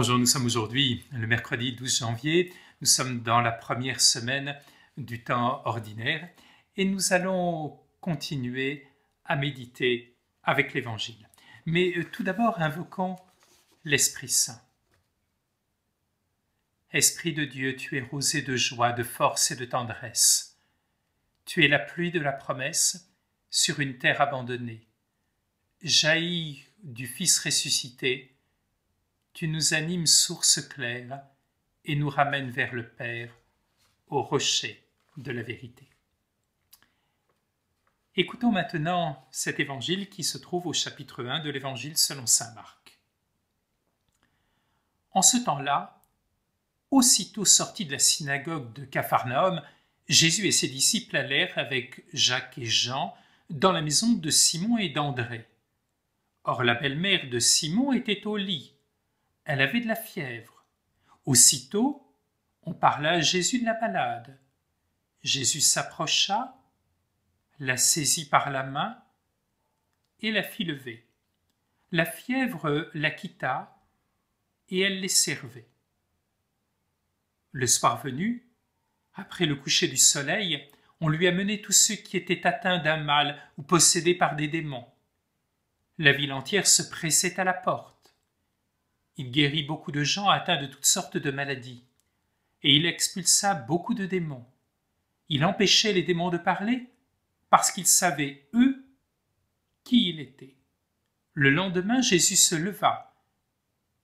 Bonjour, nous sommes aujourd'hui le mercredi 12 janvier, nous sommes dans la première semaine du temps ordinaire et nous allons continuer à méditer avec l'Évangile. Mais euh, tout d'abord invoquons l'Esprit Saint. Esprit de Dieu, tu es rosé de joie, de force et de tendresse. Tu es la pluie de la promesse sur une terre abandonnée. Jaillis du Fils ressuscité, tu nous animes source claire et nous ramènes vers le Père, au rocher de la vérité. Écoutons maintenant cet évangile qui se trouve au chapitre 1 de l'évangile selon saint Marc. En ce temps-là, aussitôt sorti de la synagogue de Capharnaüm, Jésus et ses disciples allèrent avec Jacques et Jean dans la maison de Simon et d'André. Or la belle-mère de Simon était au lit elle avait de la fièvre. Aussitôt, on parla à Jésus de la malade. Jésus s'approcha, la saisit par la main et la fit lever. La fièvre la quitta et elle les servait. Le soir venu, après le coucher du soleil, on lui amenait tous ceux qui étaient atteints d'un mal ou possédés par des démons. La ville entière se pressait à la porte. Il guérit beaucoup de gens atteints de toutes sortes de maladies. Et il expulsa beaucoup de démons. Il empêchait les démons de parler parce qu'ils savaient, eux, qui il était. Le lendemain, Jésus se leva,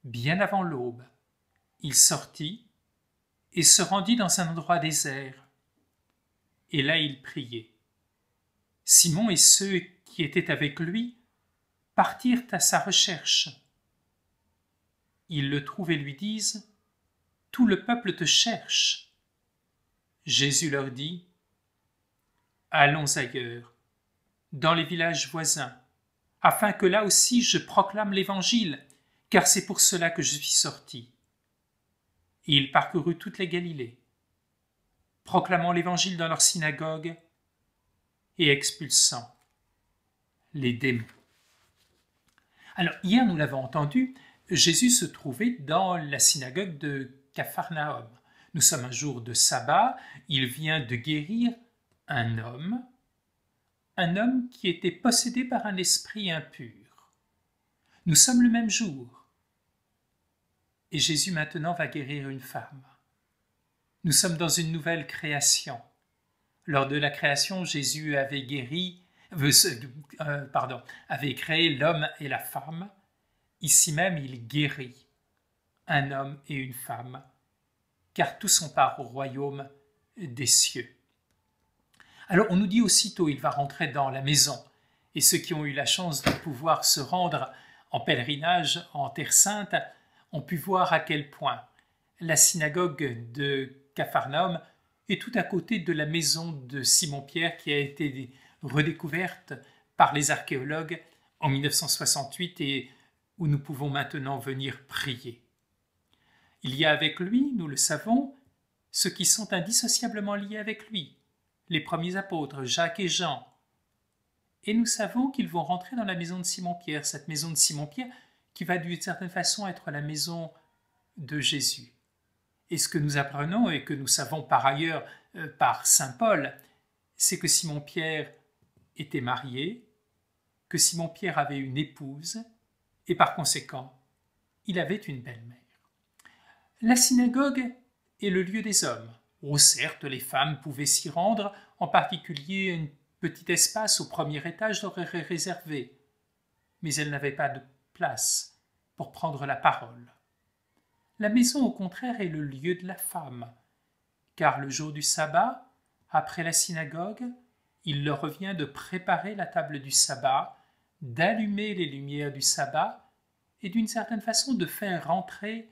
bien avant l'aube. Il sortit et se rendit dans un endroit désert. Et là, il priait. Simon et ceux qui étaient avec lui partirent à sa recherche ils le trouvent et lui disent Tout le peuple te cherche. Jésus leur dit Allons ailleurs, dans les villages voisins, afin que là aussi je proclame l'Évangile, car c'est pour cela que je suis sorti. Et il parcourut toute la Galilée, proclamant l'Évangile dans leur synagogue et expulsant les démons. Alors, hier, nous l'avons entendu, Jésus se trouvait dans la synagogue de Capharnaüm. Nous sommes un jour de sabbat, il vient de guérir un homme, un homme qui était possédé par un esprit impur. Nous sommes le même jour. Et Jésus maintenant va guérir une femme. Nous sommes dans une nouvelle création. Lors de la création, Jésus avait guéri, euh, pardon, avait créé l'homme et la femme. Ici même, il guérit un homme et une femme, car tous sont part au royaume des cieux. Alors on nous dit aussitôt, il va rentrer dans la maison, et ceux qui ont eu la chance de pouvoir se rendre en pèlerinage en Terre Sainte ont pu voir à quel point la synagogue de Capharnaüm est tout à côté de la maison de Simon-Pierre qui a été redécouverte par les archéologues en 1968 et où nous pouvons maintenant venir prier. Il y a avec lui, nous le savons, ceux qui sont indissociablement liés avec lui, les premiers apôtres, Jacques et Jean. Et nous savons qu'ils vont rentrer dans la maison de Simon-Pierre, cette maison de Simon-Pierre qui va d'une certaine façon être la maison de Jésus. Et ce que nous apprenons et que nous savons par ailleurs euh, par Saint Paul, c'est que Simon-Pierre était marié, que Simon-Pierre avait une épouse, et par conséquent, il avait une belle-mère. La synagogue est le lieu des hommes. où oh, certes, les femmes pouvaient s'y rendre, en particulier un petit espace au premier étage leur était réservé, mais elles n'avaient pas de place pour prendre la parole. La maison, au contraire, est le lieu de la femme, car le jour du sabbat, après la synagogue, il leur revient de préparer la table du sabbat d'allumer les lumières du sabbat et d'une certaine façon de faire rentrer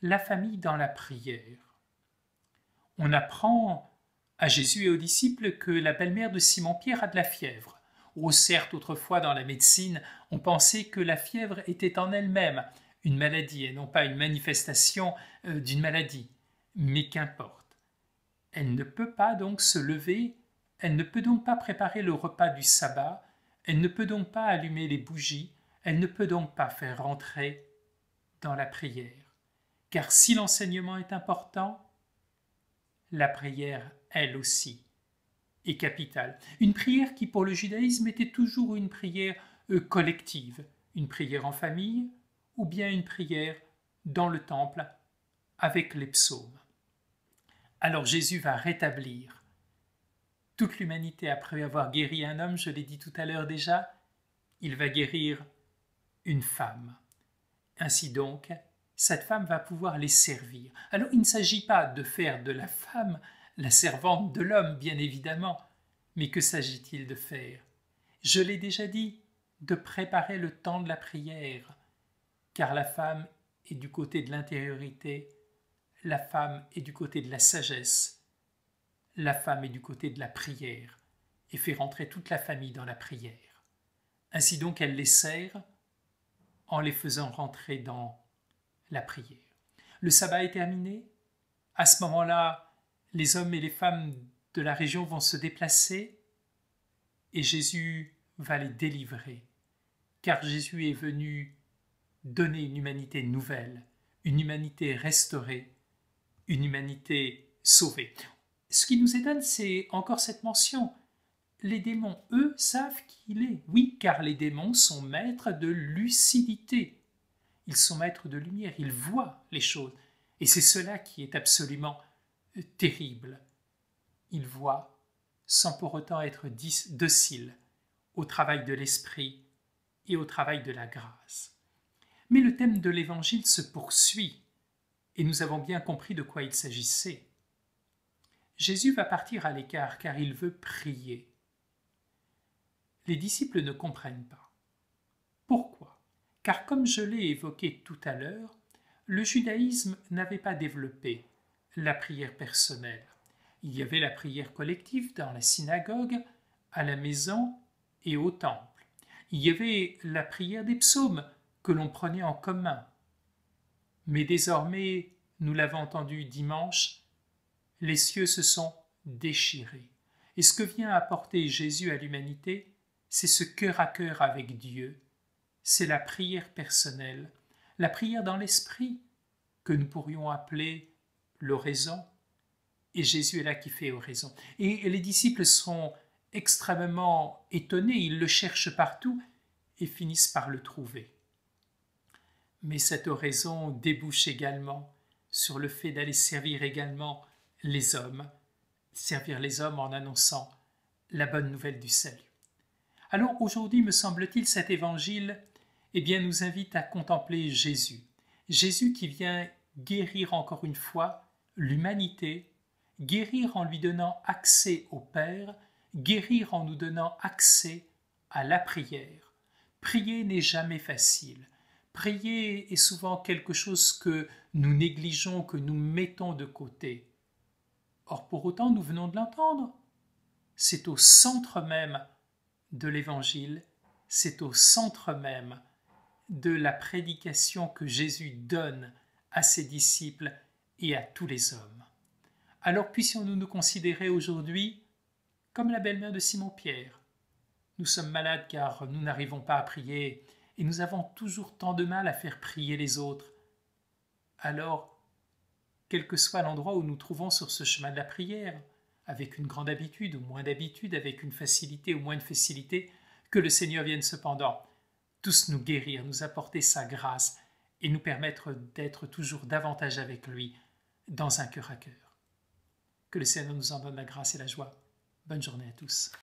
la famille dans la prière. On apprend à Jésus et aux disciples que la belle-mère de Simon-Pierre a de la fièvre. Oh, certes, autrefois dans la médecine, on pensait que la fièvre était en elle-même une maladie et non pas une manifestation euh, d'une maladie. Mais qu'importe. Elle ne peut pas donc se lever, elle ne peut donc pas préparer le repas du sabbat, elle ne peut donc pas allumer les bougies, elle ne peut donc pas faire rentrer dans la prière. Car si l'enseignement est important, la prière, elle aussi, est capitale. Une prière qui, pour le judaïsme, était toujours une prière euh, collective, une prière en famille, ou bien une prière dans le temple avec les psaumes. Alors Jésus va rétablir toute l'humanité, après avoir guéri un homme, je l'ai dit tout à l'heure déjà, il va guérir une femme. Ainsi donc, cette femme va pouvoir les servir. Alors il ne s'agit pas de faire de la femme la servante de l'homme, bien évidemment, mais que s'agit-il de faire Je l'ai déjà dit, de préparer le temps de la prière, car la femme est du côté de l'intériorité, la femme est du côté de la sagesse, la femme est du côté de la prière et fait rentrer toute la famille dans la prière. Ainsi donc elle les sert en les faisant rentrer dans la prière. Le sabbat est terminé. À ce moment-là, les hommes et les femmes de la région vont se déplacer et Jésus va les délivrer, car Jésus est venu donner une humanité nouvelle, une humanité restaurée, une humanité sauvée. Ce qui nous étonne, c'est encore cette mention. Les démons, eux, savent qui il est. Oui, car les démons sont maîtres de lucidité. Ils sont maîtres de lumière, ils voient les choses. Et c'est cela qui est absolument euh, terrible. Ils voient sans pour autant être dociles au travail de l'esprit et au travail de la grâce. Mais le thème de l'Évangile se poursuit, et nous avons bien compris de quoi il s'agissait. Jésus va partir à l'écart car il veut prier. Les disciples ne comprennent pas. Pourquoi Car comme je l'ai évoqué tout à l'heure, le judaïsme n'avait pas développé la prière personnelle. Il y avait la prière collective dans la synagogue, à la maison et au temple. Il y avait la prière des psaumes que l'on prenait en commun. Mais désormais, nous l'avons entendu dimanche, les cieux se sont déchirés. Et ce que vient apporter Jésus à l'humanité, c'est ce cœur à cœur avec Dieu, c'est la prière personnelle, la prière dans l'esprit, que nous pourrions appeler l'oraison. Et Jésus est là qui fait oraison. Et les disciples sont extrêmement étonnés, ils le cherchent partout et finissent par le trouver. Mais cette oraison débouche également sur le fait d'aller servir également les hommes, servir les hommes en annonçant la bonne nouvelle du salut. Alors aujourd'hui, me semble-t-il, cet évangile eh bien, nous invite à contempler Jésus. Jésus qui vient guérir encore une fois l'humanité, guérir en lui donnant accès au Père, guérir en nous donnant accès à la prière. Prier n'est jamais facile. Prier est souvent quelque chose que nous négligeons, que nous mettons de côté. Or, pour autant, nous venons de l'entendre. C'est au centre même de l'Évangile, c'est au centre même de la prédication que Jésus donne à ses disciples et à tous les hommes. Alors puissions-nous nous considérer aujourd'hui comme la belle-mère de Simon-Pierre. Nous sommes malades car nous n'arrivons pas à prier et nous avons toujours tant de mal à faire prier les autres. Alors quel que soit l'endroit où nous trouvons sur ce chemin de la prière, avec une grande habitude ou moins d'habitude, avec une facilité ou moins de facilité, que le Seigneur vienne cependant tous nous guérir, nous apporter sa grâce et nous permettre d'être toujours davantage avec lui dans un cœur à cœur. Que le Seigneur nous en donne la grâce et la joie. Bonne journée à tous.